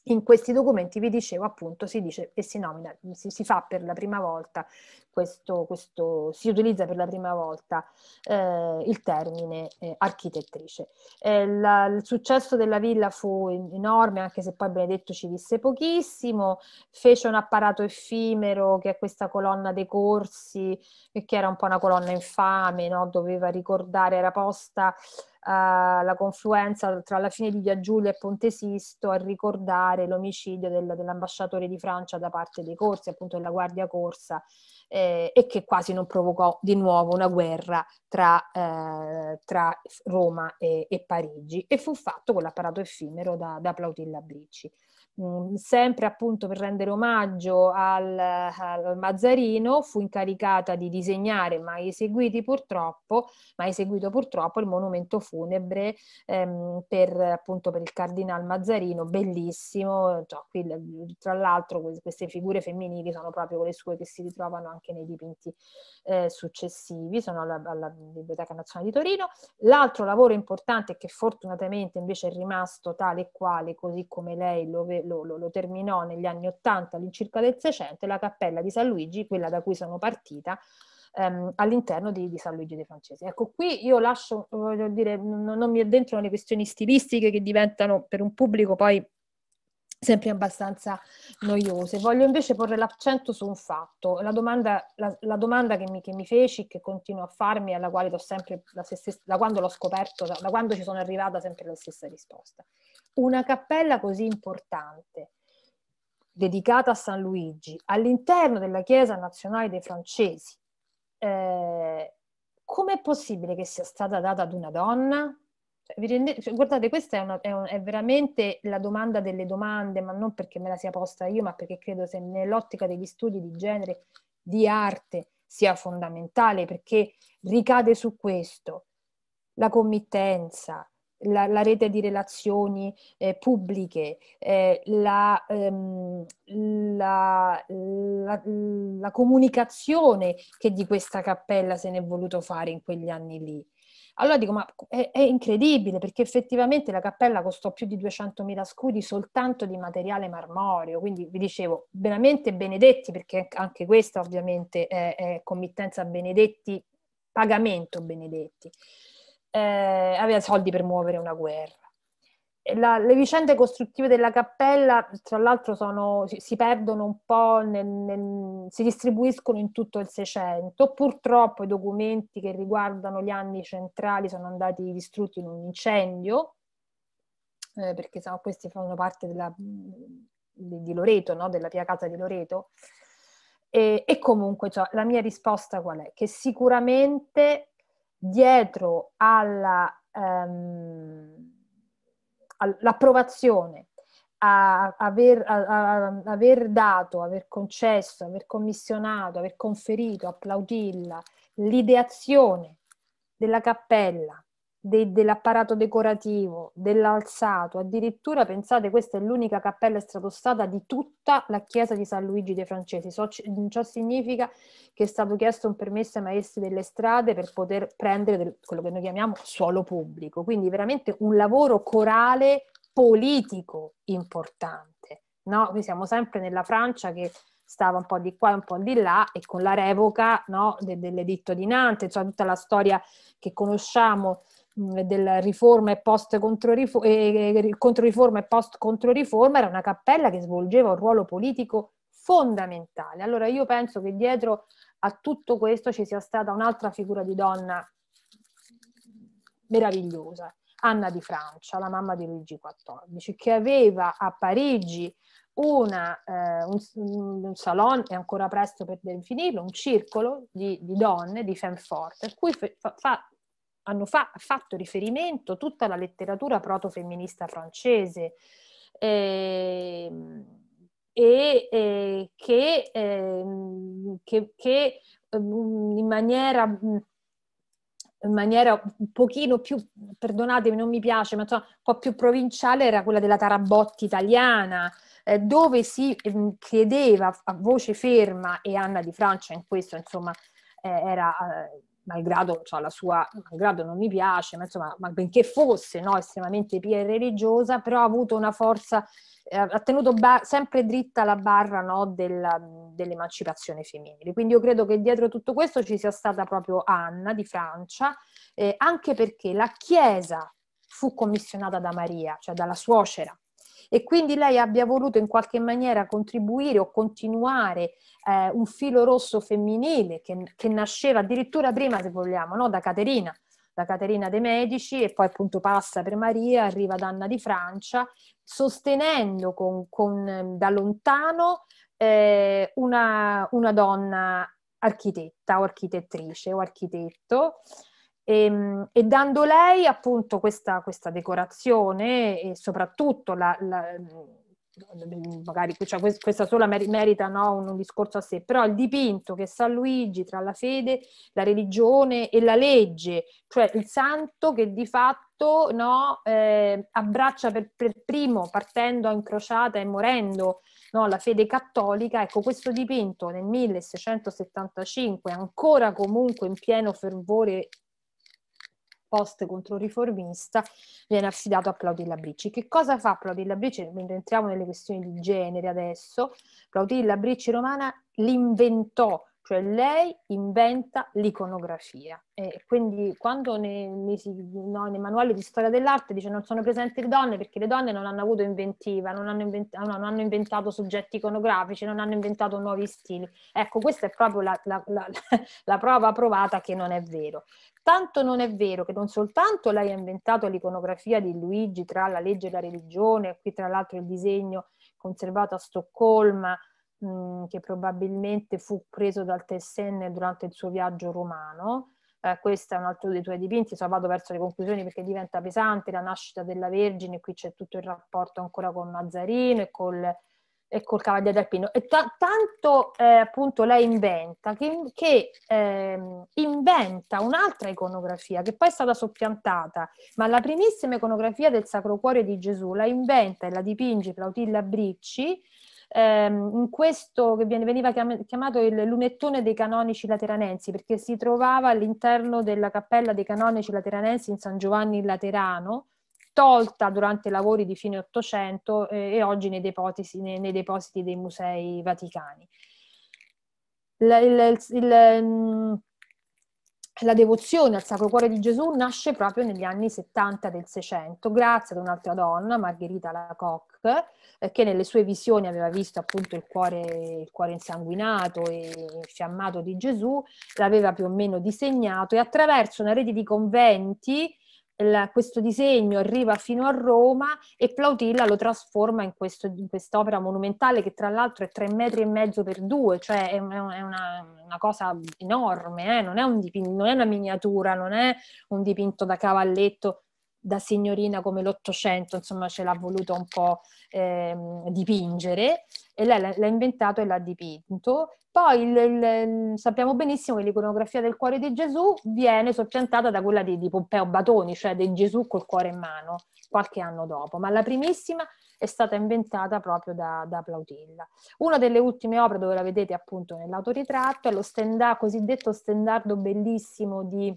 in questi documenti vi dicevo appunto si dice e si nomina, si, si fa per la prima volta questo, questo si utilizza per la prima volta eh, il termine eh, architettrice. Eh, la, il successo della villa fu enorme anche se poi Benedetto ci visse pochissimo, fece un apparato effimero che è questa colonna dei corsi che era un po' una colonna infame, no? doveva ricordare, era posta eh, la confluenza tra la fine di Via Giulia e Ponte Sisto a ricordare l'omicidio del, dell'ambasciatore di Francia da parte dei corsi, appunto della Guardia Corsa, eh, e che quasi non provocò di nuovo una guerra tra, eh, tra Roma e, e, Parigi, e fu fatto con l'apparato effimero da, da Plautilla Bricci. Mm, sempre appunto per rendere omaggio al, al, Mazzarino, fu incaricata di disegnare, ma eseguiti purtroppo, ma eseguito purtroppo il monumento funebre ehm, per appunto per il cardinal Mazzarino, bellissimo, cioè, qui, tra l'altro queste figure femminili sono proprio quelle sue che si ritrovano anche nei dipinti eh, successivi, sono alla, alla Biblioteca Nazionale di Torino. L'altro lavoro importante che fortunatamente invece è rimasto tale e quale, così come lei lo, ve, lo, lo, lo terminò negli anni Ottanta all'incirca del Seicento, la cappella di San Luigi, quella da cui sono partita, ehm, all'interno di, di, San Luigi dei Francesi. Ecco, qui io lascio, voglio dire, non, non mi addentro nelle questioni stilistiche che diventano per un pubblico poi sempre abbastanza noiose. Voglio invece porre l'accento su un fatto, la domanda, la, la domanda che, mi, che, mi, feci, che continuo a farmi, alla quale do sempre la stessa, da quando l'ho scoperto, da, da quando ci sono arrivata sempre la stessa risposta una cappella così importante, dedicata a San Luigi, all'interno della Chiesa Nazionale dei Francesi, eh, com'è possibile che sia stata data ad una donna? Cioè, rendete, cioè, guardate, questa è, una, è, un, è, veramente la domanda delle domande, ma non perché me la sia posta io, ma perché credo se nell'ottica degli studi di genere, di arte, sia fondamentale, perché ricade su questo. La committenza, la, la rete di relazioni eh, pubbliche, eh, la, ehm, la, la comunicazione che di questa cappella se n'è voluto fare in quegli anni lì. Allora dico, ma è, è, incredibile perché effettivamente la cappella costò più di 200.000 scudi soltanto di materiale marmoreo, quindi vi dicevo, veramente benedetti, perché anche questa ovviamente è, è committenza benedetti, pagamento benedetti eh, aveva soldi per muovere una guerra. La, le vicende costruttive della cappella, tra l'altro, sono, si, si, perdono un po', nel, nel, si distribuiscono in tutto il Seicento. Purtroppo i documenti che riguardano gli anni centrali sono andati distrutti in un incendio, eh, perché sennò questi fanno parte della, di, di, Loreto, no? della Pia Casa di Loreto. E, e comunque cioè, la mia risposta qual è? Che sicuramente dietro alla, ehm, all'approvazione, a aver, a, a aver, dato, aver concesso, aver commissionato, aver conferito, a applaudirla, l'ideazione della cappella, de, dell'apparato decorativo, dell'alzato, addirittura pensate questa è l'unica cappella stratostata di tutta la chiesa di San Luigi dei Francesi, so, ciò significa che è stato chiesto un permesso ai maestri delle strade per poter prendere del, quello che noi chiamiamo suolo pubblico, quindi veramente un lavoro corale politico importante. No? Qui siamo sempre nella Francia che stava un po' di qua e un po' di là e con la revoca no, de- dell'editto di Nantes, cioè tutta la storia che conosciamo Mm, della riforma e post controriforma e post controriforma era una cappella che svolgeva un ruolo politico fondamentale. Allora io penso che dietro a tutto questo ci sia stata un'altra figura di donna meravigliosa, Anna di Francia, la mamma di Luigi XIV, che aveva a Parigi una, eh, un, un, salon, è ancora presto per definirlo, un circolo di, di donne, di femme forte, a cui fa, fa hanno fa- fatto riferimento tutta la letteratura protofemminista francese eh, e eh, che, eh, che, che ehm, in maniera in maniera un pochino più, perdonatemi, non mi piace, ma insomma, un po' più provinciale era quella della Tarabotti italiana, eh, dove si eh, chiedeva a voce ferma, e Anna di Francia in questo, insomma, eh, era eh, malgrado, cioè, la sua, malgrado non mi piace, ma insomma, ma benché fosse no, estremamente pia e religiosa, però ha avuto una forza, eh, ha tenuto ba- sempre dritta la barra no, della, dell'emancipazione femminile. Quindi io credo che dietro tutto questo ci sia stata proprio Anna di Francia, eh, anche perché la Chiesa fu commissionata da Maria, cioè dalla suocera e quindi lei abbia voluto in qualche maniera contribuire o continuare eh, un filo rosso femminile che, che, nasceva addirittura prima, se vogliamo, no? da Caterina da Caterina de' Medici e poi appunto passa per Maria, arriva ad Anna di Francia, sostenendo con, con, da lontano eh, una, una, donna architetta o architettrice o architetto e, ehm, e, dando lei appunto questa, questa decorazione e soprattutto la, la, mm, magari cioè, questa sola merita no, un, un, discorso a sé, però il dipinto che San Luigi tra la fede, la religione e la legge, cioè il santo che di fatto no, eh, abbraccia per, per, primo partendo a incrociata e morendo no, la fede cattolica, ecco questo dipinto nel 1675 ancora comunque in pieno fervore post controriformista viene affidato a Plautilla Bricci. Che cosa fa Plautilla Bricci? Mentre entriamo nelle questioni di genere adesso, Plautilla Bricci Romana l'inventò cioè lei inventa l'iconografia. E quindi quando nei, no, nei, manuali di storia dell'arte dice non sono presenti le donne perché le donne non hanno avuto inventiva, non hanno, invent- no, non hanno inventato soggetti iconografici, non hanno inventato nuovi stili. Ecco, questa è proprio la, la, la, la prova provata che non è vero. Tanto non è vero che non soltanto lei ha inventato l'iconografia di Luigi tra la legge e la religione, qui tra l'altro il disegno conservato a Stoccolma, che probabilmente fu preso dal Tessenne durante il suo viaggio romano. Eh, questo è un altro dei tuoi dipinti, so, vado verso le conclusioni perché diventa pesante, la nascita della Vergine, qui c'è tutto il rapporto ancora con Mazzarino e col, e col Cavaliere d'Alpino. E ta- tanto eh, appunto lei inventa che, che ehm, inventa un'altra iconografia che poi è stata soppiantata, ma la primissima iconografia del Sacro Cuore di Gesù la inventa e la dipinge Plautilla Bricci ehm, in questo che veniva chiamato il lunettone dei canonici lateranensi, perché si trovava all'interno della cappella dei canonici lateranensi in San Giovanni Laterano, tolta durante i lavori di fine Ottocento eh, e oggi nei depositi, nei, nei depositi, dei musei vaticani. Il, il, il, ehm, la devozione al Sacro Cuore di Gesù nasce proprio negli anni 70 del Seicento, grazie ad un'altra donna, Margherita Lacocque, eh, che nelle sue visioni aveva visto appunto il cuore, il cuore insanguinato e infiammato di Gesù, l'aveva più o meno disegnato e attraverso una rete di conventi il, questo disegno arriva fino a Roma e Plautilla lo trasforma in, questo, in quest'opera monumentale che tra l'altro è tre metri e mezzo per due, cioè è, una, è una, una cosa enorme, eh? non, è un dipinto, non è una miniatura, non è un dipinto da cavalletto, da signorina come l'Ottocento, insomma, ce l'ha voluto un po' ehm, dipingere e lei l'ha, inventato e l'ha dipinto. Poi il, il, sappiamo benissimo che l'iconografia del cuore di Gesù viene soppiantata da quella di, di Pompeo Batoni, cioè di Gesù col cuore in mano, qualche anno dopo, ma la primissima è stata inventata proprio da, da Plautilla. Una delle ultime opere dove la vedete appunto nell'autoritratto è lo stenda, cosiddetto stendardo bellissimo di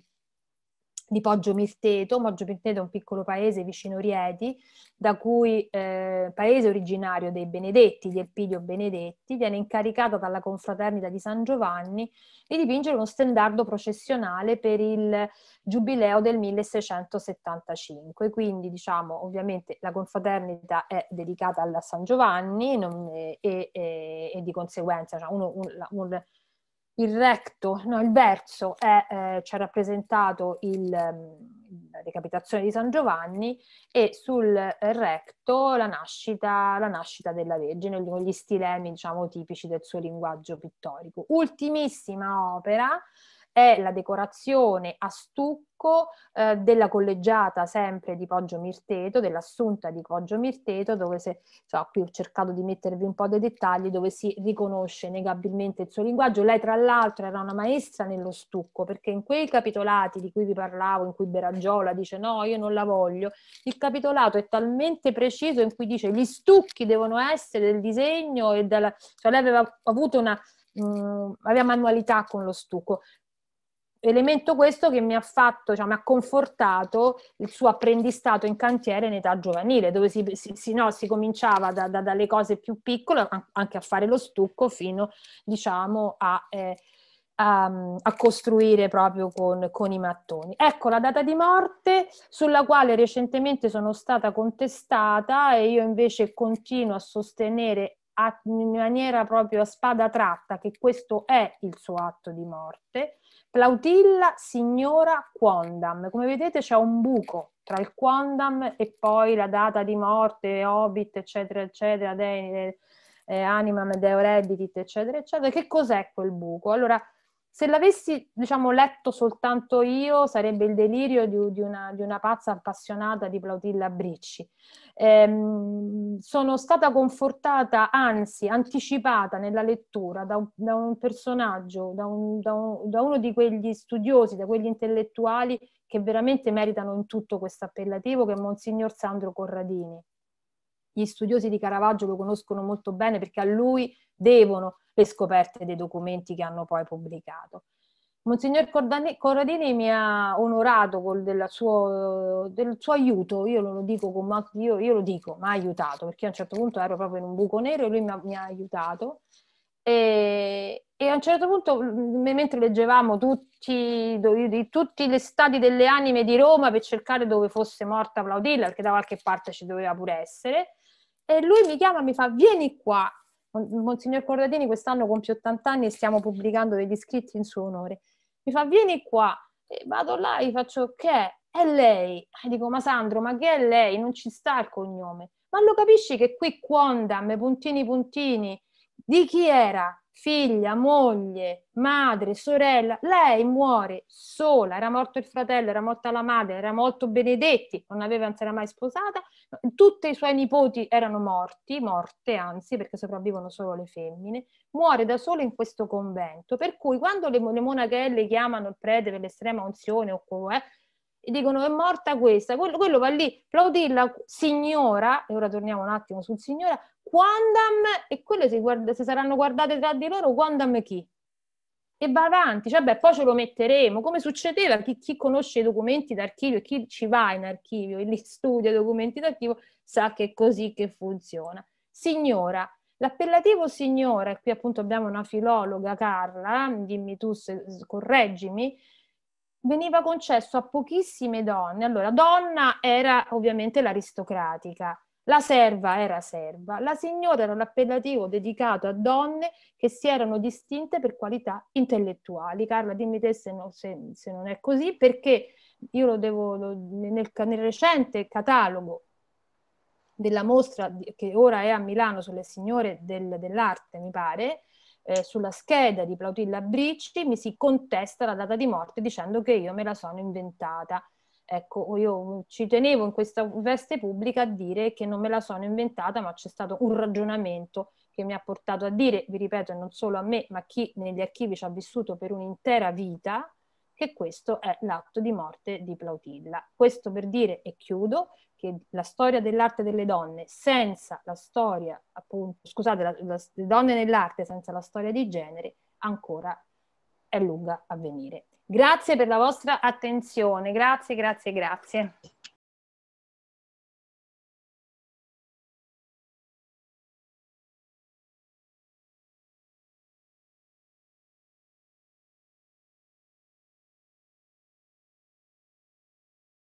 di Poggio Mirteto. Poggio Mirteto è un piccolo paese vicino Rieti, da cui eh, paese originario dei Benedetti, di Elpidio Benedetti, viene incaricato dalla confraternita di San Giovanni di dipingere uno stendardo processionale per il giubileo del 1675. Quindi, diciamo, ovviamente la confraternita è dedicata a San Giovanni non, eh, e, e, eh, e, di conseguenza cioè uno, un, un il recto, no, il verso è, eh, ci ha rappresentato il, ehm, la decapitazione di San Giovanni e sul recto la nascita, la nascita della Vergine, con gli stilemi diciamo, tipici del suo linguaggio pittorico. Ultimissima opera è la decorazione a stucco eh, della collegiata sempre di Poggio Mirteto, dell'assunta di Poggio Mirteto, dove se, so, qui ho cercato di mettervi un po' dei dettagli, dove si riconosce negabilmente il suo linguaggio. Lei tra l'altro era una maestra nello stucco, perché in quei capitolati di cui vi parlavo, in cui Beragiola dice no, io non la voglio, il capitolato è talmente preciso in cui dice gli stucchi devono essere del disegno e della... cioè lei aveva avuto una... Mh, mm, aveva manualità con lo stucco elemento questo che mi ha fatto, cioè mi ha confortato il suo apprendistato in cantiere in età giovanile, dove si, si, no, si cominciava da, da, dalle cose più piccole anche a fare lo stucco fino diciamo a, eh, a, a costruire proprio con, con, i mattoni. Ecco la data di morte sulla quale recentemente sono stata contestata e io invece continuo a sostenere a, in maniera proprio a spada tratta che questo è il suo atto di morte Plautilla signora quondam. Come vedete c'è un buco tra il quondam e poi la data di morte, Hobbit, eccetera, eccetera, De, eh, Animam, Deo Reddit, eccetera, eccetera. Che cos'è quel buco? Allora, se l'avessi diciamo, letto soltanto io sarebbe il delirio di, di, una, di una, pazza appassionata di Plautilla Bricci. Ehm, sono stata confortata, anzi anticipata nella lettura da un, da un personaggio, da, un, da, un, da, uno di quegli studiosi, da quegli intellettuali che veramente meritano in tutto questo appellativo, che è Monsignor Sandro Corradini gli studiosi di Caravaggio lo conoscono molto bene perché a lui devono le scoperte dei documenti che hanno poi pubblicato. Monsignor Corradini mi ha onorato del suo, del suo aiuto, io lo dico, con, io, io lo dico, mi ha aiutato, perché a un certo punto ero proprio in un buco nero e lui mi ha, mi ha aiutato. E, e, a un certo punto, mentre leggevamo tutti, di tutti gli stati delle anime di Roma per cercare dove fosse morta Plaudilla, perché da qualche parte ci doveva pure essere, e lui mi chiama e mi fa, vieni qua. Monsignor Corradini quest'anno compie 80 anni e stiamo pubblicando degli scritti in suo onore. Mi fa, vieni qua. E vado là e faccio, che è? È lei. E dico, ma Sandro, ma che è lei? Non ci sta il cognome. Ma lo capisci che qui quondam, puntini puntini, di chi era figlia, moglie, madre, sorella, lei muore sola, era morto il fratello, era morta la madre, era molto Benedetti, non aveva, non si era mai sposata, tutti i suoi nipoti erano morti, morte anzi perché sopravvivono solo le femmine, muore da solo in questo convento, per cui quando le, le monachelle chiamano il prete per l'estrema unzione o eh, e dicono è morta questa, quello, quello va lì, Plautilla, signora, e ora torniamo un attimo sul signora, quandam, e quelle si, guarda, si saranno guardate tra di loro, quandam chi? E va avanti, cioè beh, poi ce lo metteremo, come succedeva, chi, chi conosce i documenti d'archivio e chi ci va in archivio e li studia i documenti d'archivio sa che è così che funziona. Signora, L'appellativo signora, qui appunto abbiamo una filologa, Carla, dimmi tu se correggimi, veniva concesso a pochissime donne. Allora, donna era ovviamente l'aristocratica, la serva era serva, la signora era l'appellativo dedicato a donne che si erano distinte per qualità intellettuali. Carla, dimmi te se, no, se, se non è così, perché io lo devo, lo, nel, nel recente catalogo della mostra che ora è a Milano sulle signore del, dell'arte, mi pare, eh, sulla scheda di Plautilla Bricci mi si contesta la data di morte dicendo che io me la sono inventata. Ecco, io ci tenevo in questa veste pubblica a dire che non me la sono inventata, ma c'è stato un ragionamento che mi ha portato a dire, vi ripeto, non solo a me, ma a chi negli archivi ci ha vissuto per un'intera vita, che questo è l'atto di morte di Plautilla. Questo per dire, e chiudo, che la storia dell'arte delle donne senza la storia, appunto, scusate, la, la, le donne nell'arte senza la storia di genere ancora è lunga a venire. Grazie per la vostra attenzione, grazie, grazie, grazie.